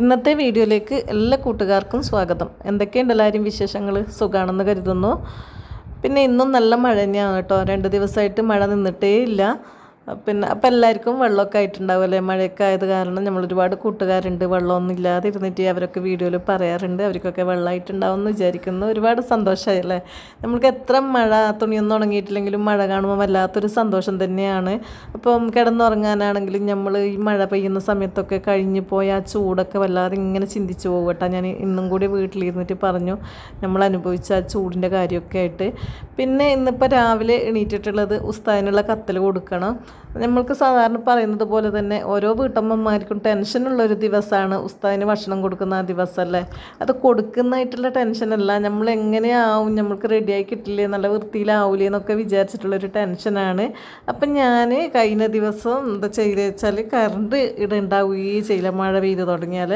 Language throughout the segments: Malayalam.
ഇന്നത്തെ വീഡിയോയിലേക്ക് എല്ലാ കൂട്ടുകാർക്കും സ്വാഗതം എന്തൊക്കെയുണ്ട് എല്ലാവരും വിശേഷങ്ങൾ സുഖമാണെന്ന് കരുതുന്നു പിന്നെ ഇന്നും നല്ല മഴ തന്നെയാണ് കേട്ടോ രണ്ട് ദിവസമായിട്ട് മഴ നിന്നിട്ടേ ഇല്ല പിന്നെ അപ്പം എല്ലാവർക്കും വെള്ളമൊക്കെ ആയിട്ടുണ്ടാവും അല്ലേ മഴയൊക്കെ ആയത് കാരണം നമ്മൾ ഒരുപാട് കൂട്ടുകാരുണ്ട് വെള്ളമൊന്നും ഇല്ലാതെ ഇരുന്നിട്ട് അവരൊക്കെ വീഡിയോയിൽ പറയാറുണ്ട് അവർക്കൊക്കെ വെള്ളമായിട്ടുണ്ടാവും എന്ന് വിചാരിക്കുന്നു ഒരുപാട് സന്തോഷമായി അല്ലേ നമ്മൾക്ക് എത്ര മഴ തുണിയൊന്നും ഉണങ്ങിയിട്ടില്ലെങ്കിലും മഴ കാണുമ്പോൾ വല്ലാത്തൊരു സന്തോഷം തന്നെയാണ് അപ്പം കിടന്നുറങ്ങാനാണെങ്കിലും നമ്മൾ ഈ മഴ പെയ്യുന്ന സമയത്തൊക്കെ കഴിഞ്ഞു പോയ ആ ചൂടൊക്കെ വല്ലാതെ ഇങ്ങനെ ചിന്തിച്ചു പോകട്ടെ ഞാൻ ഇന്നും കൂടി വീട്ടിലിരുന്നിട്ട് പറഞ്ഞു നമ്മൾ അനുഭവിച്ച ആ ചൂടിൻ്റെ കാര്യമൊക്കെ ആയിട്ട് പിന്നെ ഇന്നിപ്പോൾ രാവിലെ എണീറ്റിട്ടുള്ളത് ഉസ്താദിനുള്ള കത്തൽ കൊടുക്കണം നമ്മൾക്ക് സാധാരണ പറയുന്നത് പോലെ തന്നെ ഓരോ വീട്ടമ്മമാർക്കും ടെൻഷനുള്ളൊരു ദിവസമാണ് ഉസ്താദിന് ഭക്ഷണം കൊടുക്കുന്ന ആ ദിവസമല്ലേ അത് കൊടുക്കുന്നതായിട്ടുള്ള ടെൻഷനല്ല നമ്മൾ എങ്ങനെയാവും നമ്മൾക്ക് റെഡിയായി കിട്ടില്ലേ നല്ല വൃത്തിയിലാവില്ലേ എന്നൊക്കെ വിചാരിച്ചിട്ടുള്ളൊരു ടെൻഷനാണ് അപ്പം ഞാൻ കഴിഞ്ഞ ദിവസം എന്താ ചെയ്ത് വെച്ചാൽ കറണ്ട് ഇടുണ്ടാവുകയേ ചെയ്യില്ല മഴ പെയ്ത് തുടങ്ങിയാൽ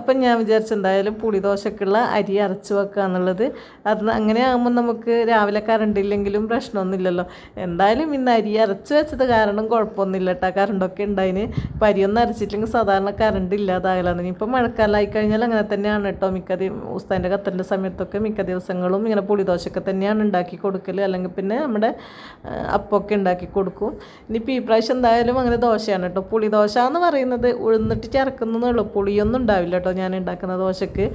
അപ്പം ഞാൻ വിചാരിച്ചെന്തായാലും പുളിദോശക്കുള്ള അരി അരച്ച് വെക്കുക എന്നുള്ളത് അത് അങ്ങനെ ആകുമ്പോൾ നമുക്ക് രാവിലെ കറണ്ട് ഇല്ലെങ്കിലും പ്രശ്നമൊന്നുമില്ലല്ലോ എന്തായാലും ഇന്ന് അരി അരച്ച് വെച്ചത് കാരണം കാരണം കുഴപ്പമൊന്നുമില്ല കേട്ടോ കറണ്ടൊക്കെ ഉണ്ടായിന് പരിയൊന്നും അരച്ചിട്ടില്ലെങ്കിൽ സാധാരണ കറണ്ട് ഇല്ലാതാകലാണ് ഇനിയിപ്പോൾ മഴക്കാലമായി കഴിഞ്ഞാൽ അങ്ങനെ തന്നെയാണ് കേട്ടോ മിക്ക ഉസ്താൻ്റെ കത്തലിൻ്റെ സമയത്തൊക്കെ മിക്ക ദിവസങ്ങളും ഇങ്ങനെ പുളിദോശയൊക്കെ തന്നെയാണ് ഉണ്ടാക്കി കൊടുക്കൽ അല്ലെങ്കിൽ പിന്നെ നമ്മുടെ അപ്പമൊക്കെ ഉണ്ടാക്കി കൊടുക്കും ഇനിയിപ്പോൾ ഈ പ്രാവശ്യം എന്തായാലും അങ്ങനെ ദോശയാണ് കേട്ടോ പുളിദോശ എന്ന് പറയുന്നത് ഉഴുന്നിട്ട് ചേർക്കുന്നതേ ഉള്ളൂ പുളിയൊന്നും ഉണ്ടാവില്ല കേട്ടോ ഞാൻ ഉണ്ടാക്കുന്ന ദോശക്ക്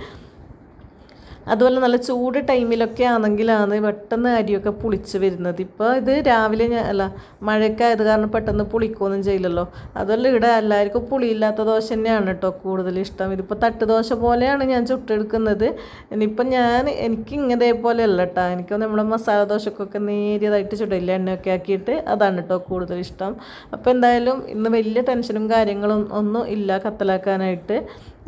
അതുപോലെ നല്ല ചൂട് ടൈമിലൊക്കെ ആണെങ്കിലാണ് പെട്ടെന്ന് അരിയൊക്കെ പുളിച്ച് വരുന്നത് ഇപ്പോൾ ഇത് രാവിലെ ഞാൻ അല്ല മഴയൊക്കെ ആയത് കാരണം പെട്ടെന്ന് പുളിക്കുകയൊന്നും ചെയ്യില്ലല്ലോ അതുപോലെ ഇവിടെ എല്ലാവർക്കും പുളിയില്ലാത്ത ദോശ തന്നെയാണ് കേട്ടോ കൂടുതൽ ഇഷ്ടം ഇതിപ്പോൾ തട്ട് ദോശ പോലെയാണ് ഞാൻ ചുട്ടെടുക്കുന്നത് ഇനിയിപ്പം ഞാൻ എനിക്ക് ഇങ്ങനേപോലെ അല്ല കേട്ടോ എനിക്ക് നമ്മുടെ മസാല ദോശക്കൊക്കെ നേരിയതായിട്ട് ചുടില്ല എണ്ണയൊക്കെ ആക്കിയിട്ട് അതാണ് കേട്ടോ കൂടുതൽ ഇഷ്ടം അപ്പോൾ എന്തായാലും ഇന്ന് വലിയ ടെൻഷനും കാര്യങ്ങളും ഒന്നും ഇല്ല കത്തലാക്കാനായിട്ട്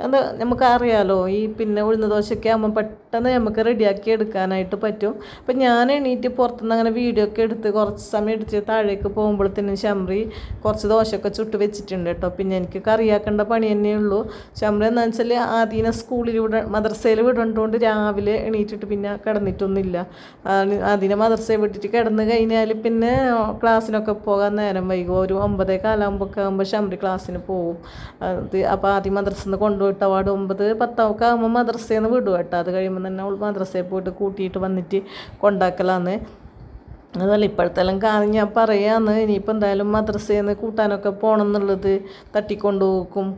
അത് നമുക്കറിയാലോ ഈ പിന്നെ ഉഴുന്ന ദോശയൊക്കെ ആകുമ്പോൾ പെട്ടെന്ന് നമുക്ക് റെഡിയാക്കി എടുക്കാനായിട്ട് പറ്റും അപ്പം ഞാൻ എണീറ്റ് പുറത്തുനിന്ന് അങ്ങനെ വീഡിയോ ഒക്കെ എടുത്ത് കുറച്ച് സമയം എടുത്ത് താഴേക്ക് പോകുമ്പോഴത്തേനും ശംറി കുറച്ച് ദോശയൊക്കെ ചുട്ട് വെച്ചിട്ടുണ്ട് കേട്ടോ പിന്നെ എനിക്ക് കറിയാക്കേണ്ട പണി തന്നെ ഉള്ളൂ ശംറി എന്ന് വെച്ചാൽ ആദ്യം സ്കൂളിൽ വിട മദർസയിൽ വിടേണ്ടതുകൊണ്ട് രാവിലെ എണീറ്റിട്ട് പിന്നെ കിടന്നിട്ടൊന്നുമില്ല ആദ്യം മദർസയിൽ വിട്ടിട്ട് കിടന്ന് കഴിഞ്ഞാൽ പിന്നെ ക്ലാസ്സിനൊക്കെ പോകാൻ നേരം വൈകും ഒരു ഒമ്പതേ കാലാകുമ്പോഴൊക്കെ ആകുമ്പോൾ ശംറി ക്ലാസ്സിന് പോകും അപ്പോൾ ആദ്യം മദർസിൽ നിന്ന് കൊണ്ടുപോയി കേട്ടോ അവിടെ ഒമ്പത് പത്താമൊക്കെ ആകുമ്പോൾ മദ്രസയിൽ നിന്ന് വിടും കേട്ടോ അത് കഴിയുമ്പോൾ തന്നെ അവൾ മദ്രസയിൽ പോയിട്ട് കൂട്ടിയിട്ട് വന്നിട്ട് കൊണ്ടാക്കലാന്ന് അതുപോലെ ഇപ്പോഴത്തെല്ലാം കാര്യം ഞാൻ പറയാന്ന് ഇനിയിപ്പോൾ എന്തായാലും മദ്രസയിൽ നിന്ന് കൂട്ടാനൊക്കെ പോകണം എന്നുള്ളത് പോക്കും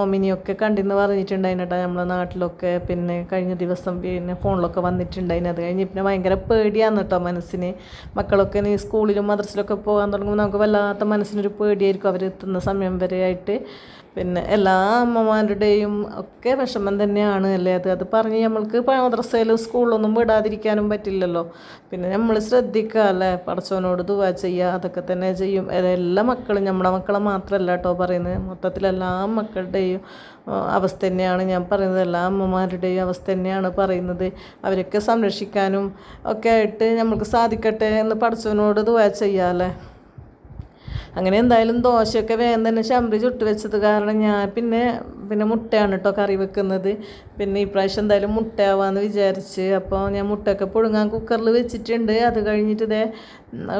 ഓമിനിയൊക്കെ കണ്ടെന്ന് പറഞ്ഞിട്ടുണ്ടായിട്ടാ നമ്മളെ നാട്ടിലൊക്കെ പിന്നെ കഴിഞ്ഞ ദിവസം പിന്നെ ഫോണിലൊക്കെ വന്നിട്ടുണ്ടായിന് അത് കഴിഞ്ഞ് പിന്നെ ഭയങ്കര പേടിയാണ് കേട്ടോ മനസ്സിന് മക്കളൊക്കെ നീ സ്കൂളിലും മദ്രസയിലൊക്കെ പോകാൻ തുടങ്ങുമ്പോൾ നമുക്ക് വല്ലാത്ത മനസ്സിനൊരു പേടിയായിരിക്കും അവർ എത്തുന്ന സമയം വരെയായിട്ട് പിന്നെ എല്ലാ അമ്മമാരുടെയും ഒക്കെ വിഷമം തന്നെയാണ് അല്ലേ അത് അത് പറഞ്ഞ് നമ്മൾക്ക് മദ്രസയിലും സ്കൂളിലൊന്നും വിടാതിരിക്കാനും പറ്റില്ലല്ലോ പിന്നെ നമ്മൾ ശ്രദ്ധിക്കുക അല്ലേ പടച്ചവനോട് ദുവാ ചെയ്യുക അതൊക്കെ തന്നെ ചെയ്യും എല്ലാ മക്കളും നമ്മുടെ മക്കളെ മാത്രമല്ല കേട്ടോ പറയുന്നത് മൊത്തത്തിൽ എല്ലാ മക്കളുടെയും അവസ്ഥ തന്നെയാണ് ഞാൻ പറയുന്നത് എല്ലാ അമ്മമാരുടെയും അവസ്ഥ തന്നെയാണ് പറയുന്നത് അവരൊക്കെ സംരക്ഷിക്കാനും ഒക്കെ ആയിട്ട് നമുക്ക് സാധിക്കട്ടെ എന്ന് പടച്ചവനോട് ദുവാ അല്ലേ അങ്ങനെ എന്തായാലും ദോശയൊക്കെ വേഗം തന്നെ ശമ്പരി ചുട്ടു വെച്ചത് കാരണം ഞാൻ പിന്നെ പിന്നെ മുട്ടയാണ് കേട്ടോ കറി വെക്കുന്നത് പിന്നെ ഇപ്രാവശ്യം എന്തായാലും മുട്ടയാവാന്ന് വിചാരിച്ച് അപ്പോൾ ഞാൻ മുട്ടയൊക്കെ പുഴുങ്ങാൻ കുക്കറിൽ വെച്ചിട്ടുണ്ട് അത് കഴിഞ്ഞിട്ട് ഇതേ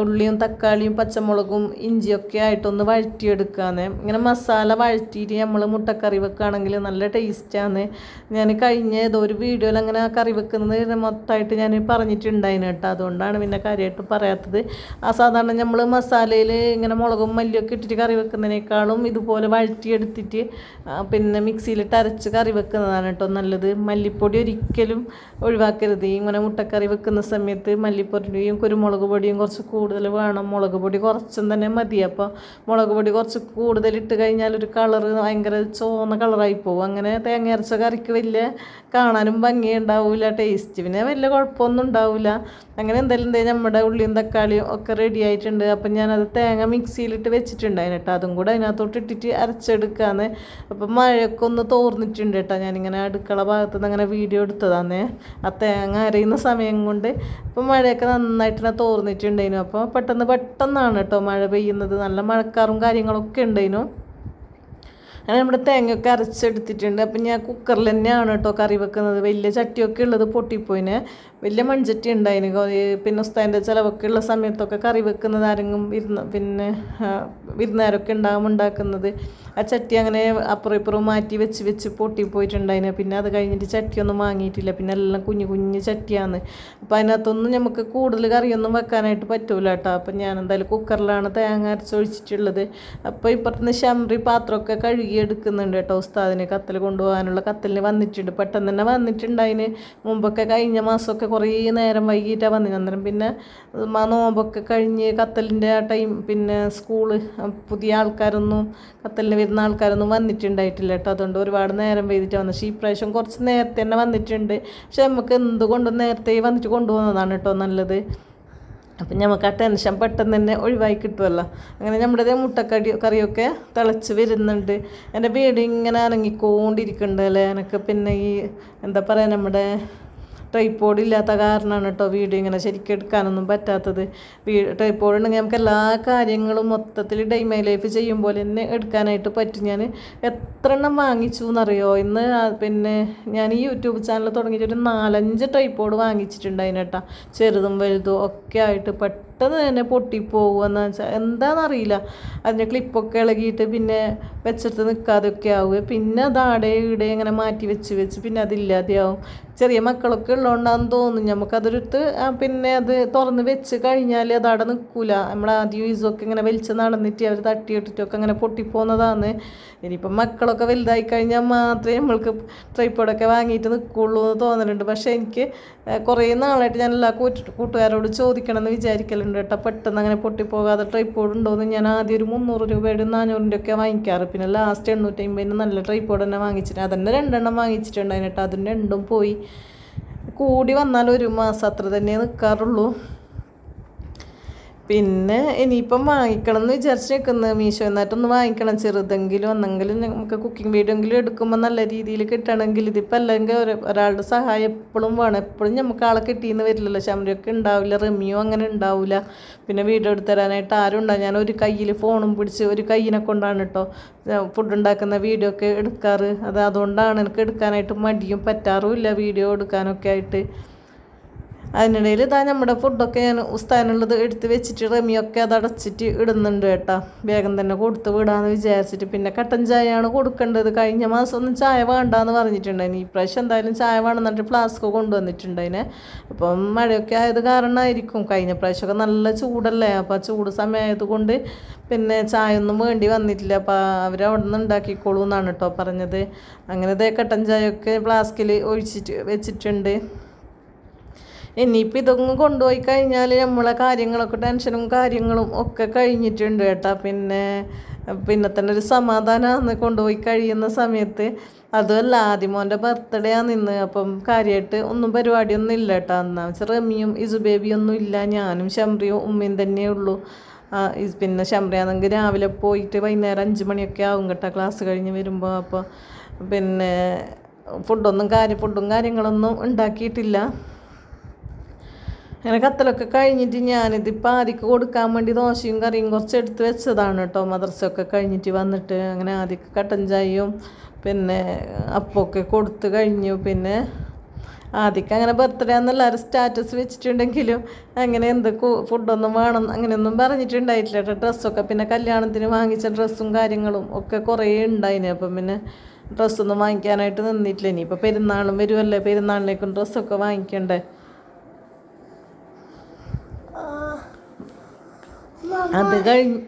ഉള്ളിയും തക്കാളിയും പച്ചമുളകും ഇഞ്ചിയൊക്കെ ആയിട്ടൊന്ന് വഴറ്റിയെടുക്കാന്ന് ഇങ്ങനെ മസാല വഴറ്റിയിട്ട് നമ്മൾ മുട്ടക്കറി വെക്കുകയാണെങ്കിൽ നല്ല ടേസ്റ്റാണ് ഞാൻ കഴിഞ്ഞ ഏതോ ഒരു വീഡിയോയിൽ അങ്ങനെ കറി വെക്കുന്നത് മൊത്തമായിട്ട് ഞാൻ പറഞ്ഞിട്ടുണ്ടായിന് കേട്ടോ അതുകൊണ്ടാണ് പിന്നെ കാര്യമായിട്ട് പറയാത്തത് ആ സാധാരണ നമ്മൾ മസാലയിൽ ഇങ്ങനെ മുളകും മല്ലിയൊക്കെ ഇട്ടിട്ട് കറി വെക്കുന്നതിനേക്കാളും ഇതുപോലെ വഴറ്റിയെടുത്തിട്ട് പിന്നെ മിക്സിയിലിട്ട് അരച്ച് കറി വെക്കുന്നതാണ് കേട്ടോ നല്ലത് മല്ലിപ്പൊടി ഒരിക്കലും ഒഴിവാക്കരുത് ഇങ്ങനെ മുട്ടക്കറി വെക്കുന്ന സമയത്ത് മല്ലിപ്പൊടിയും കുരുമുളക് പൊടിയും കുറച്ച് കൂടുതൽ വേണം മുളക് പൊടി കുറച്ചും തന്നെ മതി അപ്പോൾ മുളക് പൊടി കുറച്ച് കൂടുതൽ ഇട്ട് കഴിഞ്ഞാൽ ഒരു കളറ് ഭയങ്കര ചോന്ന കളറായി പോകും അങ്ങനെ തേങ്ങ അരച്ച കറിക്ക് വലിയ കാണാനും ഉണ്ടാവില്ല ടേസ്റ്റ് പിന്നെ വലിയ കുഴപ്പമൊന്നും ഉണ്ടാവില്ല അങ്ങനെ എന്തായാലും എന്തെങ്കിലും നമ്മുടെ ഉള്ളിയും തക്കാളിയും ഒക്കെ റെഡി ആയിട്ടുണ്ട് അപ്പം ഞാനത് തേങ്ങ മിക്സിയിലിട്ട് വെച്ചിട്ടുണ്ട് കേട്ടോ അതും കൂടെ അതിനകത്തോട്ട് ഇട്ടിട്ട് അരച്ചെടുക്കാന്ന് അപ്പം മഴയൊക്കെ ഒന്ന് തോർന്നിട്ടുണ്ട് കേട്ടോ ഞാനിങ്ങനെ അടുക്കള അടുക്കള ഭാഗത്തു നിന്ന് അങ്ങനെ വീഡിയോ എടുത്തതാന്നേ ആ തേങ്ങ അരയുന്ന സമയം കൊണ്ട് ഇപ്പം മഴയൊക്കെ നന്നായിട്ട് തോർന്നിട്ടുണ്ടായിരുന്നു അപ്പോൾ പെട്ടെന്ന് പെട്ടെന്നാണ് കേട്ടോ മഴ പെയ്യുന്നത് നല്ല മഴക്കാറും കാര്യങ്ങളൊക്കെ ഉണ്ടായിരുന്നു അങ്ങനെ നമ്മുടെ തേങ്ങയൊക്കെ അരച്ചെടുത്തിട്ടുണ്ട് അപ്പം ഞാൻ കുക്കറിൽ തന്നെയാണ് കേട്ടോ കറി വെക്കുന്നത് വലിയ ചട്ടിയൊക്കെ ഉള്ളത് പൊട്ടിപ്പോയിന് വലിയ മൺചട്ടി ഉണ്ടായിന് പിന്നെ ഉസ്താൻ്റെ ചിലവൊക്കെ ഉള്ള സമയത്തൊക്കെ കറി വെക്കുന്നത് ആരെങ്കിലും ഇരുന്ന് പിന്നെ വിരുന്നുകാരൊക്കെ ഉണ്ടാകും ഉണ്ടാക്കുന്നത് ആ ചട്ടി അങ്ങനെ അപ്പുറം ഇപ്പുറം മാറ്റി വെച്ച് വെച്ച് പൊട്ടിപ്പോയിട്ടുണ്ടായിന് പിന്നെ അത് കഴിഞ്ഞിട്ട് ചട്ടിയൊന്നും വാങ്ങിയിട്ടില്ല പിന്നെ എല്ലാം കുഞ്ഞു കുഞ്ഞു ചട്ടിയാണ് അപ്പോൾ അതിനകത്തൊന്നും നമുക്ക് കൂടുതൽ കറിയൊന്നും വെക്കാനായിട്ട് പറ്റൂല കേട്ടോ അപ്പം ഞാൻ എന്തായാലും കുക്കറിലാണ് തേങ്ങ അരച്ചൊഴിച്ചിട്ടുള്ളത് അപ്പോൾ ഇപ്പുറത്തുനിന്ന് ശമറി പാത്രമൊക്കെ കഴുകി എടുക്കുന്നുണ്ട് കേട്ടോ ഉസ്താദിന് കത്തൽ കൊണ്ടുപോകാനുള്ള കത്തലിന് വന്നിട്ടുണ്ട് പെട്ടെന്ന് തന്നെ വന്നിട്ടുണ്ട് അതിന് മുമ്പൊക്കെ കഴിഞ്ഞ മാസമൊക്കെ കുറേ നേരം വൈകിട്ടാണ് വന്നത് അന്നേരം പിന്നെ നോമ്പൊക്കെ കഴിഞ്ഞ് കത്തലിൻ്റെ ആ ടൈം പിന്നെ സ്കൂള് പുതിയ ആൾക്കാരൊന്നും കത്തലിന് വരുന്ന ആൾക്കാരൊന്നും വന്നിട്ടുണ്ടായിട്ടില്ല കേട്ടോ അതുകൊണ്ട് ഒരുപാട് നേരം വൈകിട്ട് വന്നത് പക്ഷേ ഈ പ്രാവശ്യം കുറച്ച് നേരത്തെ തന്നെ വന്നിട്ടുണ്ട് പക്ഷെ നമുക്ക് എന്തുകൊണ്ടും നേരത്തെ വന്നിട്ട് കൊണ്ടുപോകുന്നതാണ് കേട്ടോ നല്ലത് അപ്പം നമുക്ക് ആ ടെൻഷൻ പെട്ടെന്ന് തന്നെ ഒഴിവായി കിട്ടുമല്ലോ അങ്ങനെ നമ്മുടെ മുട്ടക്കടി കറിയൊക്കെ തിളച്ച് വരുന്നുണ്ട് എൻ്റെ വീട് ഇങ്ങനെ അനങ്ങിക്കൊണ്ടിരിക്കുന്നുണ്ട് അല്ലേ എനിക്ക് പിന്നെ ഈ എന്താ പറയുക നമ്മുടെ ട്രൈപ്പോഡ് ഇല്ലാത്ത കാരണമാണ് കേട്ടോ വീഡിയോ ഇങ്ങനെ ശരിക്കും എടുക്കാനൊന്നും പറ്റാത്തത് വീ ട്രൈപ്പോഡ് ഉണ്ടെങ്കിൽ നമുക്ക് എല്ലാ കാര്യങ്ങളും മൊത്തത്തിൽ ഡൈമൈ ലൈഫ് ചെയ്യും പോലെ തന്നെ എടുക്കാനായിട്ട് പറ്റും ഞാൻ എത്ര എണ്ണം വാങ്ങിച്ചു എന്നറിയോ ഇന്ന് പിന്നെ ഞാൻ ഈ യൂട്യൂബ് ചാനൽ തുടങ്ങിയിട്ട് ഒരു നാലഞ്ച് ട്രൈപ്പോഡ് വാങ്ങിച്ചിട്ടുണ്ട് അതിനേട്ടാ ചെറുതും വലുതും ഒക്കെ ആയിട്ട് പെട്ടെന്ന് പെട്ടെന്ന് തന്നെ പൊട്ടിപ്പോകുമെന്ന് വെച്ചാൽ എന്താണെന്നറിയില്ല അതിൻ്റെ ക്ലിപ്പൊക്കെ ഇളകിയിട്ട് പിന്നെ വെച്ചിട്ട് നിൽക്കാതൊക്കെ ആവുക പിന്നെ അത് ആടെ ഈടെ ഇങ്ങനെ മാറ്റി വെച്ച് വെച്ച് പിന്നെ അതില്ലാതെയാവും ചെറിയ മക്കളൊക്കെ ഉള്ളതുകൊണ്ടാണെന്ന് തോന്നുന്നു നമുക്കതൊരുത്ത് പിന്നെ അത് തുറന്ന് വെച്ച് കഴിഞ്ഞാൽ അത് അവിടെ നിൽക്കില്ല നമ്മളാദ്യം യൂസൊക്കെ ഇങ്ങനെ വലിച്ച് നടന്നിട്ട് അവർ തട്ടിയിട്ടിട്ടൊക്കെ അങ്ങനെ പൊട്ടിപ്പോകുന്നതാണ് ഇനിയിപ്പം മക്കളൊക്കെ വലുതായി കഴിഞ്ഞാൽ മാത്രമേ നമ്മൾക്ക് ട്രൈപ്പോഡൊക്കെ വാങ്ങിയിട്ട് നിൽക്കുള്ളൂ എന്ന് തോന്നലുണ്ട് പക്ഷേ എനിക്ക് കുറേ നാളായിട്ട് ഞാൻ എല്ലാ കൂട്ടുകാരോട് ചോദിക്കണമെന്ന് വിചാരിക്കലുണ്ട് ചെയ്തിട്ടുണ്ട് കേട്ടോ പെട്ടെന്ന് അങ്ങനെ പൊട്ടിപ്പോകാതെ ട്രൈപ്പോഡ് ഉണ്ടോയെന്ന് ഞാൻ ആദ്യം ഒരു മുന്നൂറ് രൂപയുടെ നാനൂറിൻ്റെ ഒക്കെ വാങ്ങിക്കാറ് പിന്നെ ലാസ്റ്റ് അമ്പതിന് നല്ല ട്രൈപ്പോഡ് തന്നെ വാങ്ങിച്ചിട്ട് അതന്നെ രണ്ടെണ്ണം വാങ്ങിച്ചിട്ടുണ്ടായിരുന്നു കേട്ടോ അതിൻ്റെ രണ്ടും പോയി കൂടി വന്നാൽ ഒരു മാസം അത്ര തന്നെ നിൽക്കാറുള്ളൂ പിന്നെ ഇനിയിപ്പം വാങ്ങിക്കണം എന്ന് വിചാരിച്ച് നിൽക്കുന്നത് മീഷോ എന്നിട്ടൊന്ന് വാങ്ങിക്കണം ചെറുതെങ്കിലും ഒന്നെങ്കിലും നമുക്ക് കുക്കിംഗ് വീഡിയോ എങ്കിലും എടുക്കുമ്പോൾ നല്ല രീതിയിൽ കിട്ടണമെങ്കിൽ ഇതിപ്പോൾ അല്ലെങ്കിൽ ഒരാളുടെ സഹായം എപ്പോഴും വേണം എപ്പോഴും നമുക്ക് ആളെ കിട്ടിയെന്ന് വരില്ലല്ലോ ശമരമൊക്കെ ഉണ്ടാവില്ല റെമിയോ അങ്ങനെ ഉണ്ടാവില്ല പിന്നെ വീഡിയോ എടുത്തരാനായിട്ട് തരാനായിട്ട് ആരും ഉണ്ടാവും ഞാൻ ഒരു കയ്യിൽ ഫോണും പിടിച്ച് ഒരു കയ്യിനെ കൊണ്ടാണ് കേട്ടോ ഫുഡ് ഉണ്ടാക്കുന്ന വീഡിയോ ഒക്കെ എടുക്കാറ് അത് അതുകൊണ്ടാണ് എനിക്ക് എടുക്കാനായിട്ട് മടിയും പറ്റാറുമില്ല വീഡിയോ എടുക്കാനൊക്കെ ആയിട്ട് അതിനിടയിൽ ഇതാ നമ്മുടെ ഫുഡൊക്കെ ഞാൻ ഉസ്താനുള്ളത് എടുത്ത് വെച്ചിട്ട് റമിയൊക്കെ അത് അടച്ചിട്ട് ഇടുന്നുണ്ട് കേട്ടോ വേഗം തന്നെ കൊടുത്ത് വിടാമെന്ന് വിചാരിച്ചിട്ട് പിന്നെ കട്ടൻ ചായയാണ് കൊടുക്കേണ്ടത് കഴിഞ്ഞ മാസം ഒന്നും ചായ വേണ്ടാന്ന് പറഞ്ഞിട്ടുണ്ടായിന് പ്രാവശ്യം എന്തായാലും ചായ വേണമെന്നിട്ട് ഫ്ലാസ്ക് കൊണ്ടുവന്നിട്ടുണ്ടായിന് അപ്പം മഴയൊക്കെ ആയത് കാരണമായിരിക്കും കഴിഞ്ഞ പ്രാവശ്യമൊക്കെ നല്ല ചൂടല്ലേ അപ്പോൾ ചൂട് സമയമായതുകൊണ്ട് പിന്നെ ചായ ഒന്നും വേണ്ടി വന്നിട്ടില്ല അപ്പോൾ അവരവിടെ നിന്ന് ഉണ്ടാക്കിക്കോളൂ എന്നാണ് കേട്ടോ പറഞ്ഞത് അങ്ങനെ ദേ കട്ടൻ ചായയൊക്കെ ഫ്ലാസ്കിൽ ഒഴിച്ചിട്ട് വെച്ചിട്ടുണ്ട് ഇനിയിപ്പോൾ ഇതൊന്നും കൊണ്ടുപോയി കഴിഞ്ഞാൽ നമ്മളെ കാര്യങ്ങളൊക്കെ ടെൻഷനും കാര്യങ്ങളും ഒക്കെ കഴിഞ്ഞിട്ടുണ്ട് കേട്ടോ പിന്നെ പിന്നെ തന്നെ ഒരു സമാധാനമാണ് കൊണ്ടുപോയി കഴിയുന്ന സമയത്ത് അതുമല്ല ആദിമോൻ്റെ ബർത്ത്ഡേ ആണ് ഇന്ന് അപ്പം കാര്യമായിട്ട് ഒന്നും പരിപാടിയൊന്നും ഇല്ല കേട്ടോ എന്നാ വെച്ചാൽ റമിയും ഇസുബേബിയൊന്നും ഇല്ല ഞാനും ശംറിയും ഉമ്മയും തന്നെയേ ഉള്ളൂ പിന്നെ ശംറിയാണെങ്കിൽ രാവിലെ പോയിട്ട് വൈകുന്നേരം അഞ്ച് മണിയൊക്കെ ആവും കേട്ടോ ക്ലാസ് കഴിഞ്ഞ് വരുമ്പോൾ അപ്പോൾ പിന്നെ ഫുഡൊന്നും കാര്യം ഫുഡും കാര്യങ്ങളൊന്നും ഉണ്ടാക്കിയിട്ടില്ല അങ്ങനെ കത്തലൊക്കെ കഴിഞ്ഞിട്ട് ഞാനിതിപ്പോൾ ആദ്യക്ക് കൊടുക്കാൻ വേണ്ടി ദോശയും കറിയും കുറച്ച് എടുത്ത് വെച്ചതാണ് കേട്ടോ മദർസൊക്കെ കഴിഞ്ഞിട്ട് വന്നിട്ട് അങ്ങനെ ആദ്യക്ക് കട്ടൻ ചായയും പിന്നെ അപ്പമൊക്കെ കൊടുത്ത് കഴിഞ്ഞു പിന്നെ ആദ്യമൊക്കെ അങ്ങനെ ബർത്ത്ഡേ എന്നെല്ലാവരും സ്റ്റാറ്റസ് വെച്ചിട്ടുണ്ടെങ്കിലും അങ്ങനെ എന്ത് ഫുഡൊന്നും വേണം അങ്ങനെയൊന്നും പറഞ്ഞിട്ടുണ്ടായിട്ടില്ല കേട്ടോ ഡ്രസ്സൊക്കെ പിന്നെ കല്യാണത്തിന് വാങ്ങിച്ച ഡ്രസ്സും കാര്യങ്ങളും ഒക്കെ കുറേ ഉണ്ടായിന് അപ്പം പിന്നെ ഡ്രസ്സൊന്നും വാങ്ങിക്കാനായിട്ട് നിന്നിട്ടില്ല ഇനിയിപ്പോൾ പെരുന്നാളും വരുമല്ലേ പെരുന്നാളിലേക്കും ഡ്രസ്സൊക്കെ വാങ്ങിക്കണ്ടേ അത് കഴിഞ്ഞ്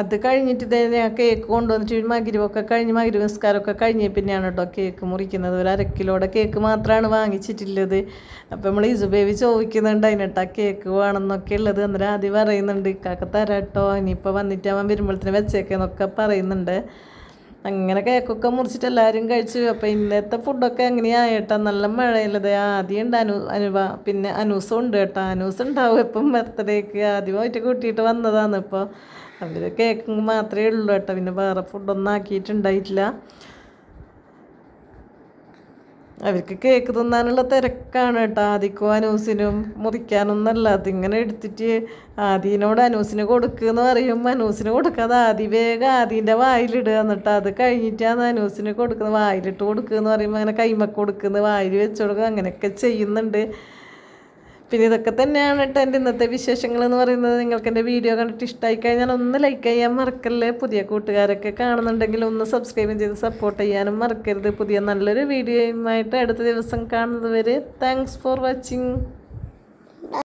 അത് കഴിഞ്ഞിട്ട് ഇതേ കേക്ക് കൊണ്ടുവന്നിട്ട് മകിരുവൊക്കെ കഴിഞ്ഞ് മകിരു നിസ്കാരമൊക്കെ കഴിഞ്ഞ് പിന്നെയാണ് കേട്ടോ കേക്ക് മുറിക്കുന്നത് ഒരു അരക്കിലോടെ കേക്ക് മാത്രമാണ് വാങ്ങിച്ചിട്ടുള്ളത് അപ്പം നമ്മൾ ഇസുബേബി ചോദിക്കുന്നുണ്ട് അതിനെട്ടാ കേക്ക് വേണമെന്നൊക്കെ ഉള്ളത് അന്നേരം ആദ്യം പറയുന്നുണ്ട് ഇക്കാക്ക് തരാട്ടോ ഇനിയിപ്പോൾ വന്നിട്ട് അവൻ വരുമ്പോഴത്തേന് വെച്ചേക്കെന്നൊക്കെ പറയുന്നുണ്ട് അങ്ങനെ കേക്കൊക്കെ മുറിച്ചിട്ട് എല്ലാവരും കഴിച്ചു അപ്പോൾ ഇന്നത്തെ ഫുഡൊക്കെ എങ്ങനെയാണ് ഏട്ടാ നല്ല മഴയില്ലത് ആദ്യം ഉണ്ട് അനു അനുവ പിന്നെ അനൂസും ഉണ്ട് കേട്ടോ അനൂസ് ഉണ്ടാവും എപ്പം ബർത്ത്ഡേക്ക് ആദ്യമായിട്ട് കൂട്ടിയിട്ട് വന്നതാണ് ഇപ്പോൾ അവർ കേക്ക് മാത്രമേ ഉള്ളൂ കേട്ടോ പിന്നെ വേറെ ഫുഡൊന്നും ആക്കിയിട്ടുണ്ടായിട്ടില്ല അവർക്ക് കേക്ക് തിന്നാനുള്ള തിരക്കാണ് കേട്ടോ ആദിക്കും അനൂസിനും മുറിക്കാനൊന്നല്ല അതിങ്ങനെ എടുത്തിട്ട് ആദീനോട് അനൂസിന് കൊടുക്കുകയെന്ന് പറയുമ്പോൾ അനൂസിന് കൊടുക്കാതെ ആദി വേഗം ആദീൻ്റെ വായിലിടുക എന്നിട്ട് അത് കഴിഞ്ഞിട്ടാണ് അനൂസിന് കൊടുക്കുന്നത് വായിലിട്ട് എന്ന് പറയുമ്പോൾ അങ്ങനെ കൈമക്ക് കൊടുക്കുന്നത് വായിൽ വെച്ച് കൊടുക്കുക അങ്ങനെയൊക്കെ ചെയ്യുന്നുണ്ട് പിന്നെ ഇതൊക്കെ തന്നെയാണ് കേട്ടോ എൻ്റെ ഇന്നത്തെ വിശേഷങ്ങൾ എന്ന് പറയുന്നത് നിങ്ങൾക്ക് എൻ്റെ വീഡിയോ കണ്ടിട്ട് ഇഷ്ടമായി കഴിഞ്ഞാൽ ഒന്ന് ലൈക്ക് ചെയ്യാൻ മറക്കല്ലേ പുതിയ കൂട്ടുകാരൊക്കെ കാണുന്നുണ്ടെങ്കിൽ ഒന്ന് സബ്സ്ക്രൈബ് ചെയ്ത് സപ്പോർട്ട് ചെയ്യാനും മറക്കരുത് പുതിയ നല്ലൊരു വീഡിയോയുമായിട്ട് അടുത്ത ദിവസം കാണുന്നത് വരെ താങ്ക്സ് ഫോർ വാച്ചിങ്